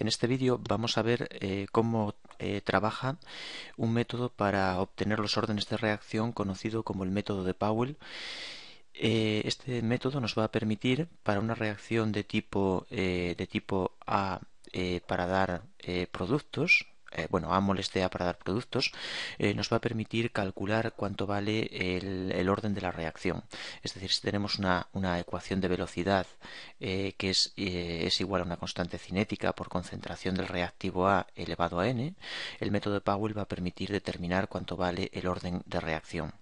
En este vídeo vamos a ver eh, cómo eh, trabaja un método para obtener los órdenes de reacción conocido como el método de Powell. Eh, este método nos va a permitir para una reacción de tipo, de tipo A para dar productos eh, bueno, bueno, A A para dar productos, eh, nos va a permitir calcular cuánto vale el, orden de la reacción. Es decir, si tenemos una, ecuación de velocidad eh, que es, es, igual a una constante cinética por concentración del reactivo A elevado a n, el método de Powell va a permitir determinar cuánto vale el orden de reacción.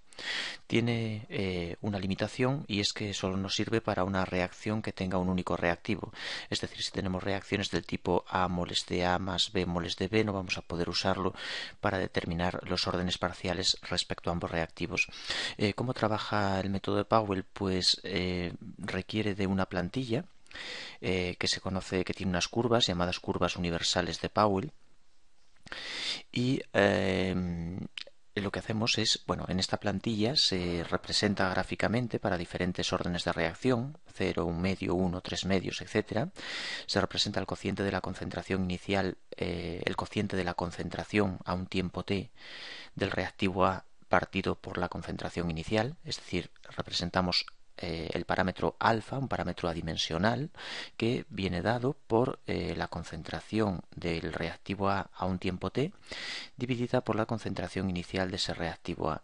Tiene eh, una limitación y es que solo nos sirve para una reacción que tenga un único reactivo. Es decir, si tenemos reacciones del tipo A moles de A más B moles de B, no vamos a poder usarlo para determinar los órdenes parciales respecto a ambos reactivos. Eh, ¿Cómo trabaja el método de Powell? Pues eh, requiere de una plantilla que se conoce que tiene unas curvas llamadas curvas universales de Powell y lo que hacemos es, bueno, en esta plantilla se representa gráficamente para diferentes órdenes de reacción, 0, 1 medio, 1, 3 medios, etc. Se representa el cociente de la concentración inicial, eh, el cociente de la concentración a un tiempo t del reactivo A partido por la concentración inicial, es decir, representamos eh, el parámetro alfa, un parámetro adimensional, que viene dado por eh, la concentración del reactivo A a un tiempo t dividida por la concentración inicial de ese reactivo A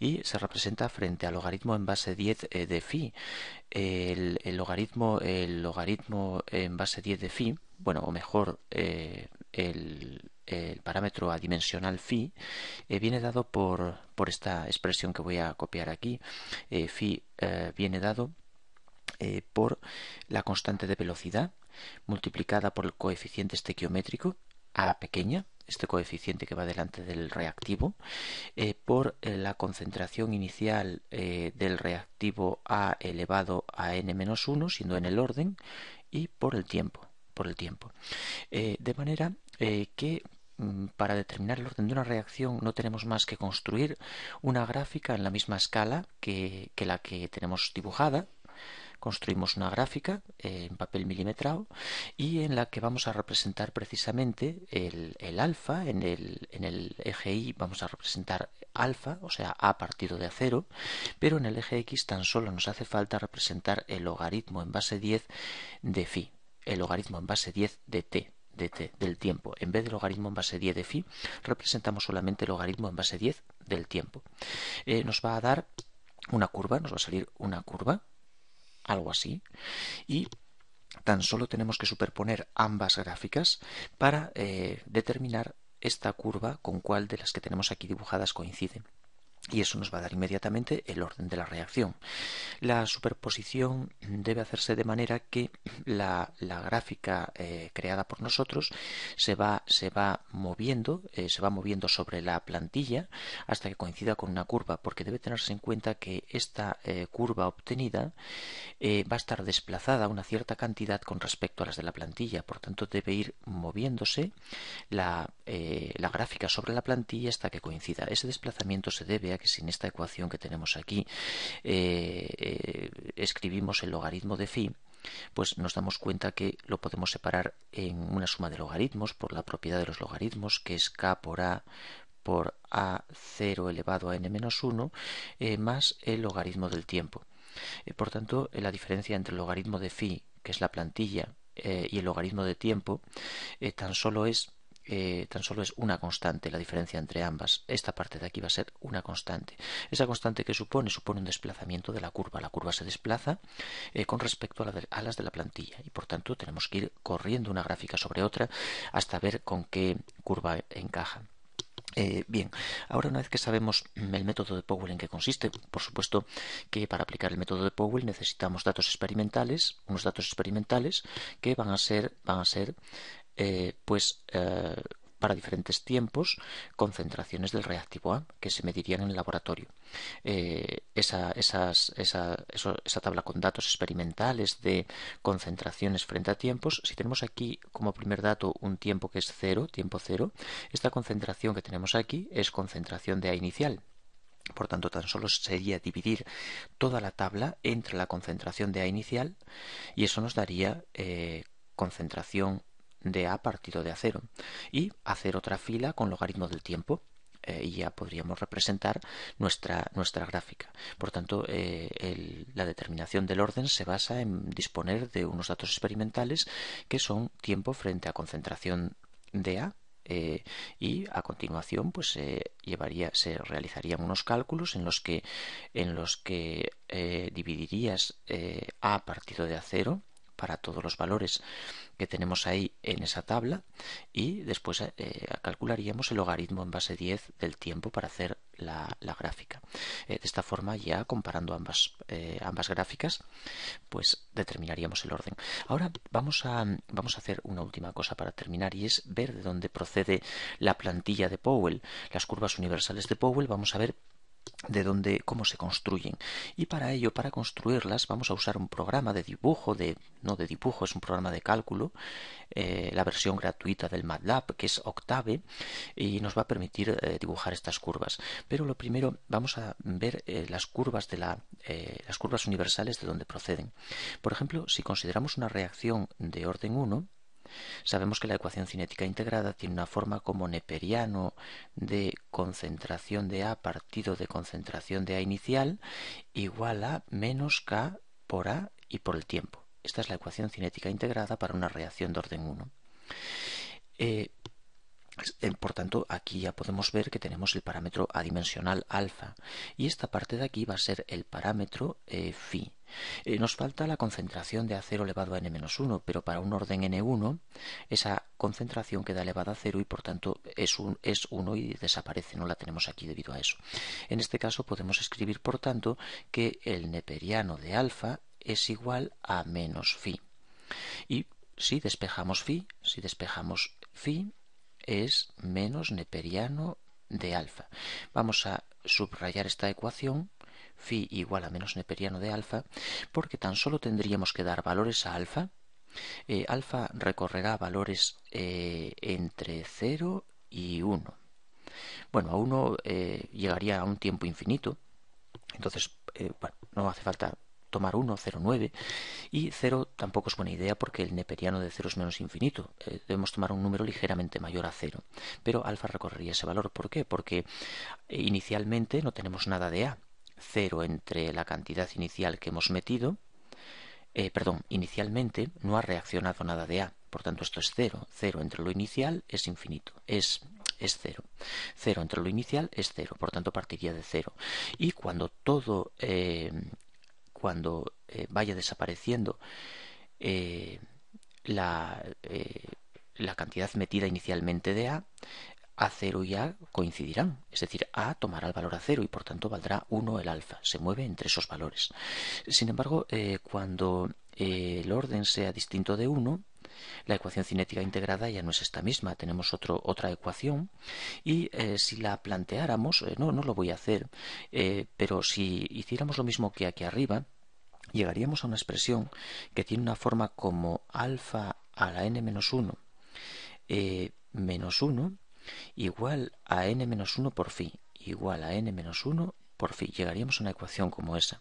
y se representa frente al logaritmo en base 10 eh, de phi. El, logaritmo, el logaritmo en base 10 de phi, bueno, o mejor, el, el parámetro adimensional phi eh, viene dado por, esta expresión que voy a copiar aquí. Eh, phi eh, viene dado eh, por la constante de velocidad multiplicada por el coeficiente estequiométrico a pequeña, este coeficiente que va delante del reactivo, por la concentración inicial del reactivo A elevado a n-1, siendo en el orden, y por el tiempo. Por el tiempo. de manera que Mm, para determinar el orden de una reacción no tenemos más que construir una gráfica en la misma escala que, la que tenemos dibujada. Construimos una gráfica eh, en papel milimetrado y en la que vamos a representar precisamente el, alfa, en el, eje Y vamos a representar alfa, o sea, a partido de acero, pero en el eje X tan solo nos hace falta representar el logaritmo en base 10 de phi, el logaritmo en base 10 de t. Este, del tiempo. En vez del logaritmo en base 10 de phi, representamos solamente el logaritmo en base 10 del tiempo. Eh, nos va a dar una curva, nos va a salir una curva, algo así, y tan solo tenemos que superponer ambas gráficas para eh, determinar esta curva con cuál de las que tenemos aquí dibujadas coinciden y eso nos va a dar inmediatamente el orden de la reacción. La superposición debe hacerse de manera que la, gráfica eh, creada por nosotros se va, se va moviendo, eh, se va moviendo sobre la plantilla hasta que coincida con una curva, porque debe tenerse en cuenta que esta eh, curva obtenida va a estar desplazada una cierta cantidad con respecto a las de la plantilla, por tanto debe ir moviéndose la eh, la gráfica sobre la plantilla hasta que coincida. Ese desplazamiento se debe a que en esta ecuación que tenemos aquí eh, eh, escribimos el logaritmo de phi, pues nos damos cuenta que lo podemos separar en una suma de logaritmos por la propiedad de los logaritmos, que es k por a por a0 elevado a n menos 1, más el logaritmo del tiempo. por tanto, la diferencia entre el logaritmo de phi, que es la plantilla, y el logaritmo de tiempo, tan solo es eh, tan solo es una constante la diferencia entre ambas. Esta parte de aquí va a ser una constante. Esa constante que supone supone un desplazamiento de la curva. La curva se desplaza eh, con respecto a, las de la plantilla y por tanto tenemos que ir corriendo una gráfica sobre otra hasta ver con qué curva encaja. Eh, bien, ahora una vez que sabemos el método de Powell en qué consiste, por supuesto que para aplicar el método de Powell necesitamos datos experimentales, unos datos experimentales que van a ser, van a ser eh, pues eh, para diferentes tiempos concentraciones del reactivo A que se medirían en el laboratorio. Eh, esa, tabla con datos experimentales de concentraciones frente a tiempos, si tenemos aquí como primer dato un tiempo que es cero, tiempo cero, esta concentración que tenemos aquí es concentración de A inicial. Por tanto, tan solo sería dividir toda la tabla entre la concentración de A inicial y eso nos daría concentración concentración de A partido de A0 y hacer otra fila con logaritmo del tiempo eh, y ya podríamos representar nuestra, nuestra gráfica. Por tanto, eh, la determinación del orden se basa en disponer de unos datos experimentales que son tiempo frente a concentración de A eh, y a continuación pues llevaría se realizarían unos cálculos en los que en los que dividirías a partido de acero para todos los valores que tenemos ahí en esa tabla y después eh, calcularíamos el logaritmo en base 10 del tiempo para hacer la, gráfica. Eh, de esta forma ya comparando ambas, eh, ambas gráficas pues determinaríamos el orden. Ahora vamos a, vamos a hacer una última cosa para terminar y es ver de dónde procede la plantilla de Powell. Las curvas universales de Powell vamos a ver de dónde, cómo se construyen. Y para ello, para construirlas, vamos a usar un programa de dibujo, de, no de dibujo, es un programa de cálculo, eh, la versión gratuita del MATLAB, que es Octave, y nos va a permitir eh, dibujar estas curvas. Pero lo primero, vamos a ver eh, las curvas de la, las curvas universales de dónde proceden. Por ejemplo, si consideramos una reacción de orden 1, Sabemos que la ecuación cinética integrada tiene una forma como neperiano de concentración de A partido de concentración de A inicial igual a menos K por A y por el tiempo. Esta es la ecuación cinética integrada para una reacción de orden 1. Eh, eh, por tanto, aquí ya podemos ver que tenemos el parámetro adimensional alfa y esta parte de aquí va a ser el parámetro fi. Eh, phi. Eh, nos falta la concentración de acero elevado a n-1, pero para un orden n1 esa concentración queda elevada a cero y por tanto es, es 1 y desaparece, no la tenemos aquí debido a eso. En este caso podemos escribir por tanto que el neperiano de alfa es igual a menos phi. Y si despejamos phi, si despejamos phi es menos neperiano de alfa. Vamos a subrayar esta ecuación phi igual a menos neperiano de alfa, porque tan solo tendríamos que dar valores a alfa. Eh, alfa recorrerá valores eh, entre 0 y 1. Bueno, a 1 eh, llegaría a un tiempo infinito, entonces no hace falta tomar 1, 0, 9, y 0 tampoco es buena idea porque el neperiano de 0 es menos infinito, debemos tomar un número ligeramente mayor a 0, pero alfa recorrería ese valor, ¿por qué? Porque inicialmente no tenemos nada de A, cero entre la cantidad inicial que hemos metido, eh, perdón, inicialmente no ha reaccionado nada de A, por tanto esto es cero, cero entre lo inicial es infinito, es es 0. 0 entre lo inicial es cero, por tanto partiría de cero Y cuando todo, eh, cuando eh, vaya desapareciendo la, la, cantidad metida inicialmente de A, a 0 y A coincidirán, es decir, A tomará el valor a 0 y por tanto valdrá 1 el alfa, se mueve entre esos valores. Sin embargo, eh, cuando eh, el orden sea distinto de 1, la ecuación cinética integrada ya no es esta misma, tenemos otra ecuación y eh, si la planteáramos, no, no lo voy a hacer, pero si hiciéramos lo mismo que aquí arriba, llegaríamos a una expresión que tiene una forma como alfa a la n menos 1 menos 1 igual a n-1 por fi. igual a n-1 por fi. Llegaríamos a una ecuación como esa.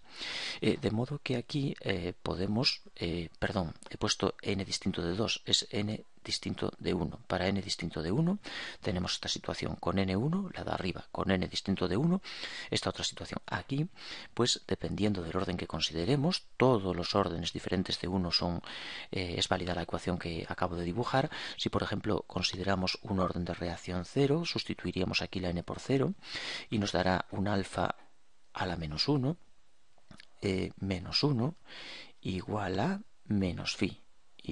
Eh, de modo que aquí eh, podemos, eh, perdón, he puesto n distinto de 2, es n distinto de 1. Para n distinto de 1 tenemos esta situación con n1, la de arriba con n distinto de 1, esta otra situación aquí, pues dependiendo del orden que consideremos, todos los órdenes diferentes de 1 son, eh, es válida la ecuación que acabo de dibujar. Si por ejemplo consideramos un orden de reacción 0, sustituiríamos aquí la n por 0 y nos dará un alfa a la menos 1, eh, menos 1 igual a menos phi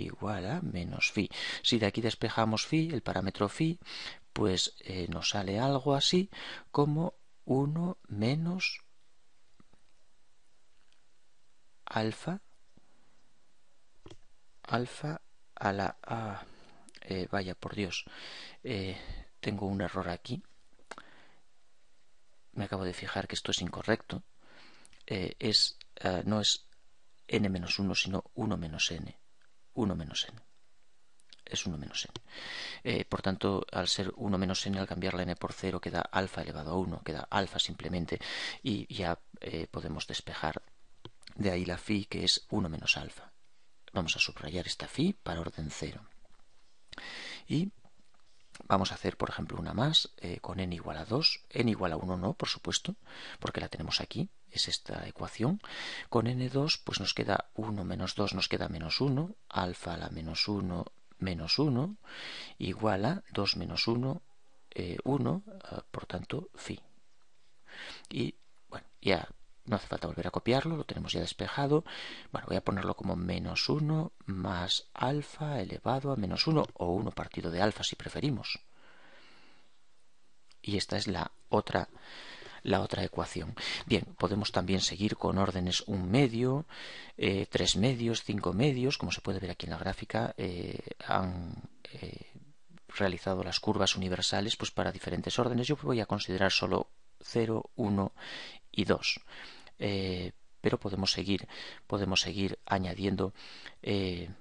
igual a menos phi. Si de aquí despejamos phi, el parámetro phi, pues eh, nos sale algo así como 1 menos alfa alfa a la a eh, vaya por Dios eh, tengo un error aquí me acabo de fijar que esto es incorrecto es no es n menos 1 sino 1 menos n 1 menos n. Es 1 menos n. Eh, por tanto, al ser 1 menos n, al cambiar la n por 0, queda alfa elevado a 1, queda alfa simplemente, y ya eh, podemos despejar de ahí la phi, que es 1 menos alfa. Vamos a subrayar esta phi para orden 0. Y vamos a hacer, por ejemplo, una más eh, con n igual a 2. n igual a 1 no, por supuesto, porque la tenemos aquí es esta ecuación. Con n2 pues nos queda 1 menos 2 nos queda menos 1, alfa a la menos 1 menos 1 igual a 2 menos 1, 1, eh, eh, por tanto phi. Y bueno, ya no hace falta volver a copiarlo, lo tenemos ya despejado. Bueno, voy a ponerlo como menos 1 más alfa elevado a menos 1 o 1 partido de alfa si preferimos. Y esta es la otra la otra ecuación. Bien, podemos también seguir con órdenes un medio, eh, tres medios, cinco medios, como se puede ver aquí en la gráfica, eh, han eh, realizado las curvas universales pues para diferentes órdenes. Yo voy a considerar solo 0, 1 y 2. pero podemos seguir, podemos seguir añadiendo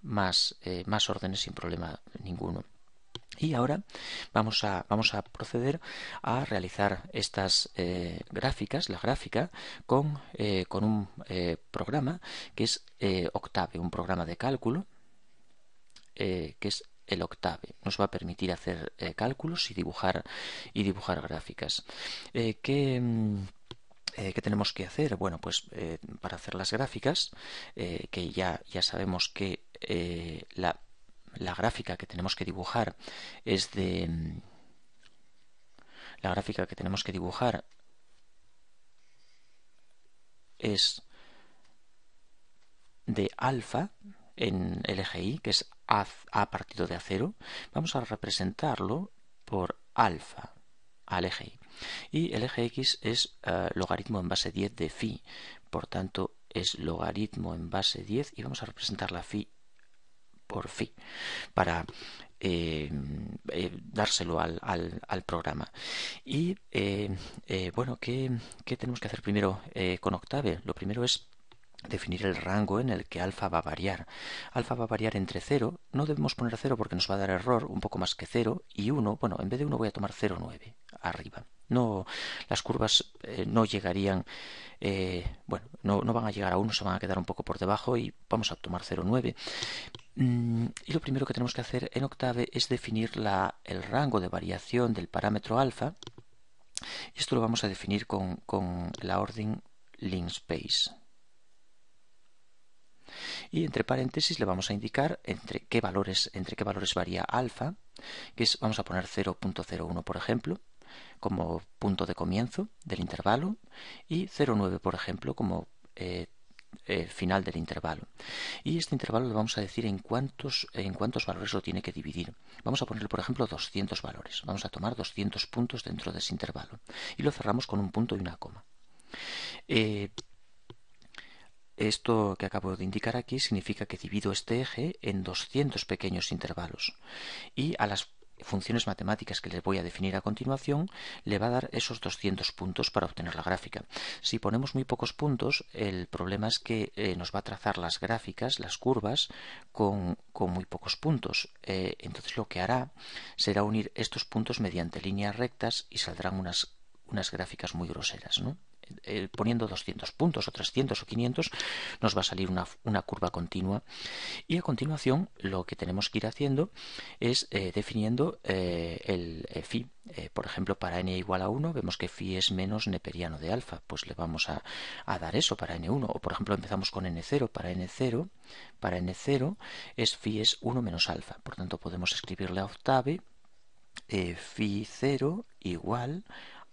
más, más órdenes sin problema ninguno. Y ahora vamos a, vamos a proceder a realizar estas eh, gráficas, la gráfica, con, eh, con un eh, programa que es Octave, un programa de cálculo que es el Octave. Nos va a permitir hacer cálculos y dibujar, y dibujar gráficas. Mm, ¿Qué tenemos que hacer? Bueno, pues para hacer las gráficas, que ya, ya sabemos que la la gráfica que tenemos que dibujar es de mm, la gráfica que tenemos que dibujar es de alfa en el eje y que es a, a partido de a vamos a representarlo por alfa al eje Y el eje x es eh, logaritmo en base 10 de phi, por tanto es logaritmo en base 10 y vamos a representar la phi por fin, para eh, eh, dárselo al, al, al, programa. Y eh, bueno, ¿qué, ¿qué, tenemos que hacer primero con Octave? Lo primero es definir el rango en el que alfa va a variar. Alfa va a variar entre 0, no debemos poner 0 porque nos va a dar error, un poco más que 0, y 1, bueno, en vez de 1 voy a tomar 0,9 arriba. No, las curvas eh, no llegarían, eh, bueno, no, van a llegar a 1, se van a quedar un poco por debajo y vamos a tomar 0,9. Mm, y lo primero que tenemos que hacer en octave es definir la, el rango de variación del parámetro alfa. esto lo vamos a definir con, la orden space y entre paréntesis le vamos a indicar entre qué valores, entre qué valores varía alfa, que es, vamos a poner 0.01 por ejemplo, como punto de comienzo del intervalo y 0.9 por ejemplo como eh, eh, final del intervalo. Y este intervalo le vamos a decir en cuántos, en cuántos valores lo tiene que dividir. Vamos a poner por ejemplo, 200 valores. Vamos a tomar 200 puntos dentro de ese intervalo. Y lo cerramos con un punto y una coma. Eh, esto que acabo de indicar aquí significa que divido este eje en 200 pequeños intervalos y a las funciones matemáticas que les voy a definir a continuación le va a dar esos 200 puntos para obtener la gráfica. Si ponemos muy pocos puntos, el problema es que eh, nos va a trazar las gráficas, las curvas, con, muy pocos puntos. Eh, entonces lo que hará será unir estos puntos mediante líneas rectas y saldrán unas, unas gráficas muy groseras. ¿no? Eh, eh, poniendo 200 puntos o 300 o 500, nos va a salir una, curva continua. Y a continuación, lo que tenemos que ir haciendo es eh, definiendo el phi. por ejemplo, para n igual a 1, vemos que phi es menos neperiano de alfa. Pues le vamos a, dar eso para n1. O por ejemplo, empezamos con n0. Para n0, para n0 es phi es 1 menos alfa. Por tanto, podemos escribirle a octave phi 0 igual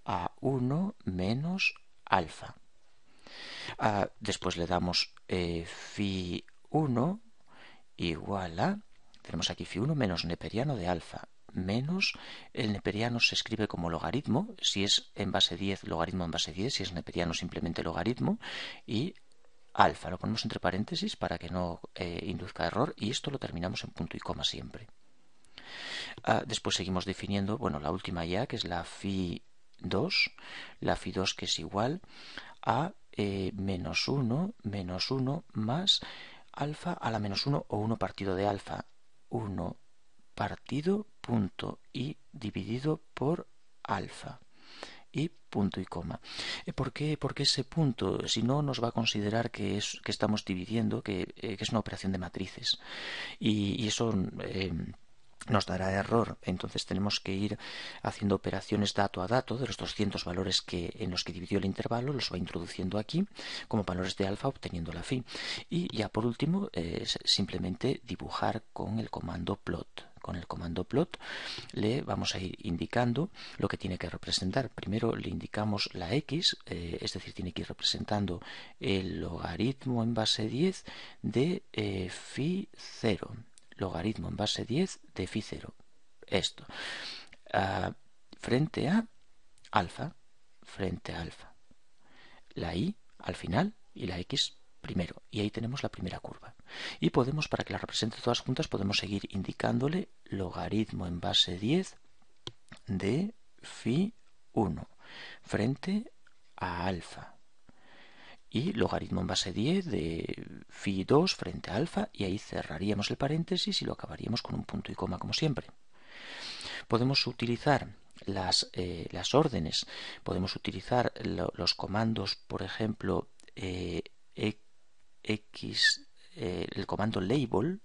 a 1 menos alfa. Ah, después le damos fi eh, 1 igual a, tenemos aquí fi 1 menos neperiano de alfa, menos el neperiano se escribe como logaritmo, si es en base 10, logaritmo en base 10, si es neperiano simplemente logaritmo, y alfa, lo ponemos entre paréntesis para que no eh, induzca error, y esto lo terminamos en punto y coma siempre. Ah, después seguimos definiendo, bueno, la última ya, que es la phi 2, la fi 2 que es igual a eh, menos 1, menos 1 más alfa a la menos 1 o 1 partido de alfa. 1 partido punto y dividido por alfa y punto y coma. Eh, ¿Por qué? Porque ese punto, si no, nos va a considerar que, es, que estamos dividiendo, que, eh, es una operación de matrices. Y, eso... Eh, nos dará error. Entonces tenemos que ir haciendo operaciones dato a dato de los 200 valores que, en los que dividió el intervalo, los va introduciendo aquí como valores de alfa obteniendo la phi. Y ya por último, es eh, simplemente dibujar con el comando plot con el comando plot le vamos a ir indicando lo que tiene que representar. Primero le indicamos la x, eh, es decir, tiene que ir representando el logaritmo en base 10 de fi eh, phi 0 logaritmo en base 10 de phi 0. Esto. Ah, frente a alfa, frente a alfa. La i al final y la x primero. Y ahí tenemos la primera curva. Y podemos, para que la represente todas juntas, podemos seguir indicándole logaritmo en base 10 de phi 1 frente a alfa y logaritmo en base 10 de phi 2 frente a alfa y ahí cerraríamos el paréntesis y lo acabaríamos con un punto y coma como siempre. Podemos utilizar las, eh, órdenes, podemos utilizar los comandos, por ejemplo, x, eh, e, eh, el comando label,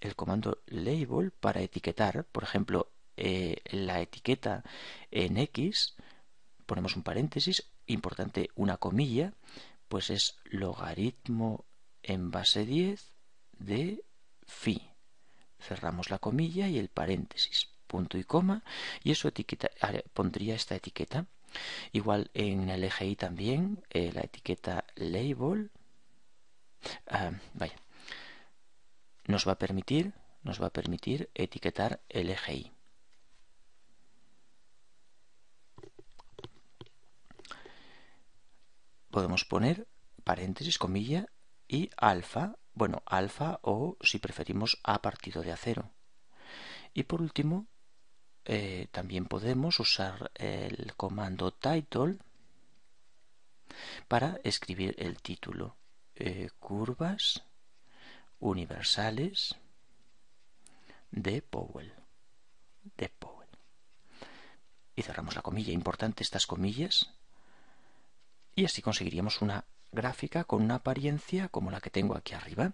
el comando label para etiquetar, por ejemplo, eh, la etiqueta en X, ponemos un paréntesis, importante una comilla, pues es logaritmo en base 10 de phi. Cerramos la comilla y el paréntesis, punto y coma, y eso etiqueta, pondría esta etiqueta. Igual en el eje Y también, eh, la etiqueta label, ah, vaya, nos va a permitir, nos va a permitir etiquetar el eje Y. podemos poner paréntesis, comilla y alfa, bueno, alfa o si preferimos a partido de acero Y por último, eh, también podemos usar el comando title para escribir el título. Eh, curvas universales de Powell. De Powell. Y cerramos la comilla. Importante estas comillas y así conseguiríamos una gráfica con una apariencia como la que tengo aquí arriba.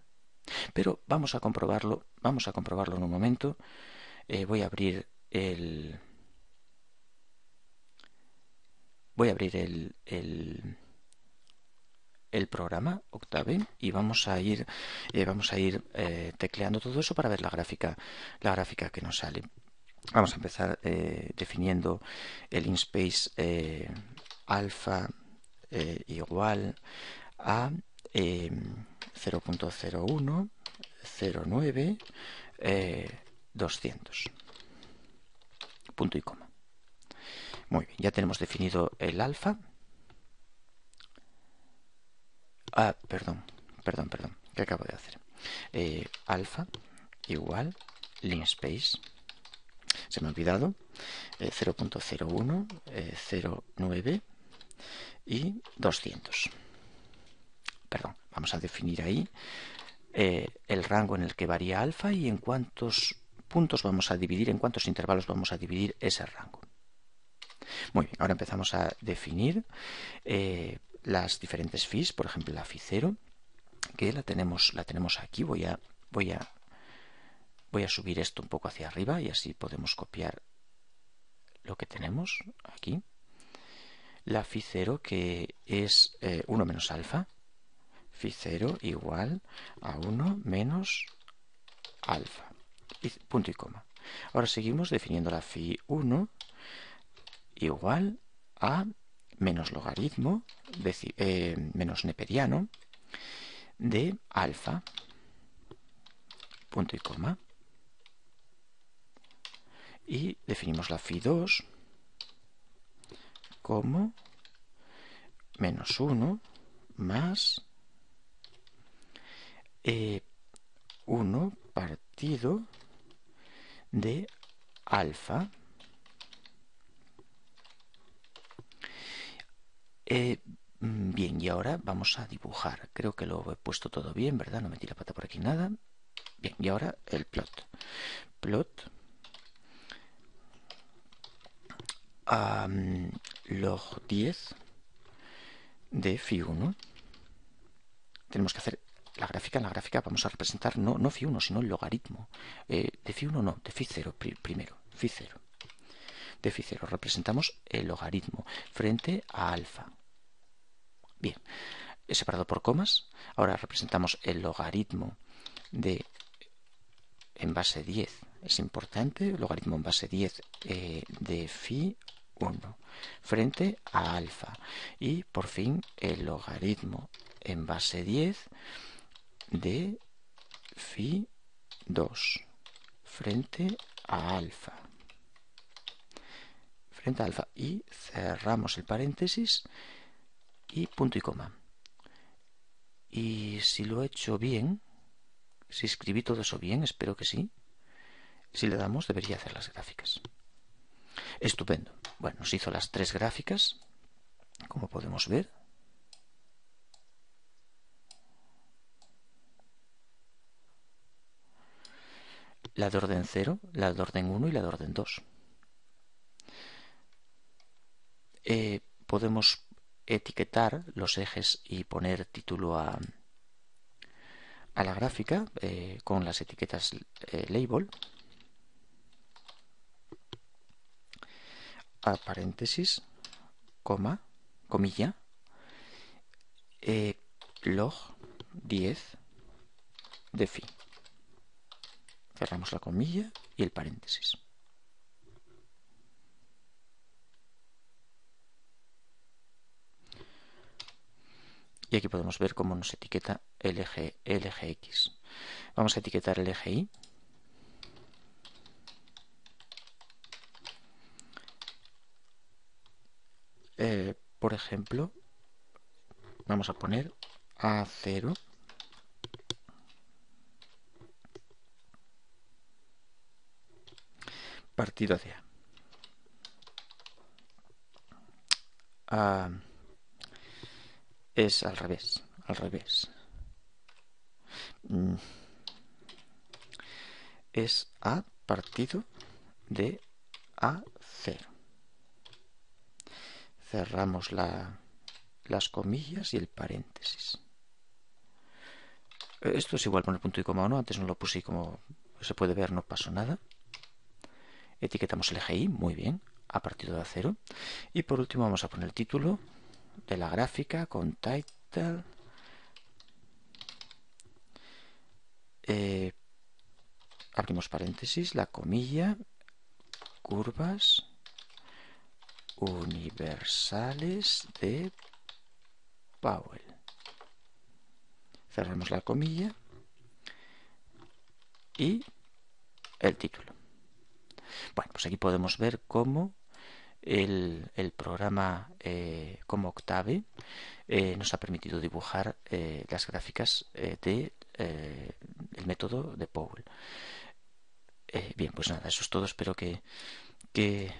Pero vamos a comprobarlo, vamos a comprobarlo en un momento. Eh, voy a abrir el. Voy a abrir el, el, programa Octave y vamos a ir, eh, vamos a ir eh, tecleando todo eso para ver la gráfica, la gráfica que nos sale. Vamos a empezar definiendo el InSpace alfa eh, igual a em, eh, 0.01 09 200 punto y coma muy bien ya tenemos definido el alfa ah perdón perdón perdón ¿qué acabo de hacer eh, alfa igual space se me ha olvidado 0.01 eh, 09 y 200. Perdón, vamos a definir ahí eh, el rango en el que varía alfa y en cuántos puntos vamos a dividir, en cuántos intervalos vamos a dividir ese rango. Muy bien, ahora empezamos a definir eh, las diferentes FIs, por ejemplo la FI 0, que la tenemos, la tenemos aquí, voy a, voy, a, voy a subir esto un poco hacia arriba y así podemos copiar lo que tenemos aquí la phi 0 que es 1 eh, menos alfa. Phi 0 igual a 1 menos alfa. punto y coma. Ahora seguimos definiendo la phi 1 igual a menos logaritmo, eh, menos neperiano, de alfa, punto y coma. Y definimos la phi 2 como menos 1 más 1 eh, partido de alfa. Eh, bien, y ahora vamos a dibujar. Creo que lo he puesto todo bien, ¿verdad? No me la pata por aquí nada. Bien, y ahora el plot. Plot log 10 de phi 1. Tenemos que hacer la gráfica. En la gráfica vamos a representar no, no 1, sino el logaritmo. Eh, de phi 1 no, de phi 0 primero. 0. De phi 0 representamos el logaritmo frente a alfa. Bien, he separado por comas. Ahora representamos el logaritmo de en base 10. Es importante, logaritmo en base 10 eh, de phi 1 frente a alfa. Y por fin el logaritmo en base 10 de fi 2 frente a alfa. Frente a alfa. Y cerramos el paréntesis y punto y coma. Y si lo he hecho bien, si escribí todo eso bien, espero que sí. Si le damos, debería hacer las gráficas. Estupendo. Bueno, nos hizo las tres gráficas, como podemos ver. La de orden 0, la de orden 1 y la de orden 2. Eh, podemos etiquetar los ejes y poner título a, la gráfica eh, con las etiquetas eh, label a paréntesis, coma, comilla, eh, log 10 de phi. Cerramos la comilla y el paréntesis. Y aquí podemos ver cómo nos etiqueta lg el eje X. Vamos a etiquetar el eje Y ejemplo, vamos a poner A0. Partido de ah, es al revés, al revés. Mm. Es A partido de A0 cerramos la, las comillas y el paréntesis. Eh, esto es igual el punto y coma o no, antes no lo puse y como se puede ver no pasó nada. Etiquetamos el eje I, muy bien, a partir de cero. Y por último vamos a poner el título de la gráfica con title eh, abrimos paréntesis, la comilla, curvas, universales de Powell. Cerramos la comilla y el título. Bueno, pues aquí podemos ver cómo el, programa eh, como Octave eh, nos ha permitido dibujar eh, las gráficas del de, método de Powell. bien, pues nada, eso es todo. Espero que que,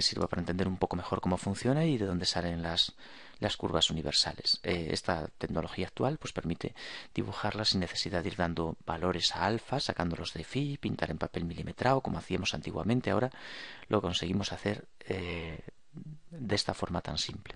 sirva para entender un poco mejor cómo funciona y de dónde salen las, las curvas universales. Eh, esta tecnología actual pues, permite dibujarlas sin necesidad de ir dando valores a alfa, sacándolos de phi, pintar en papel milimetrado como hacíamos antiguamente. Ahora lo conseguimos hacer eh, de esta forma tan simple.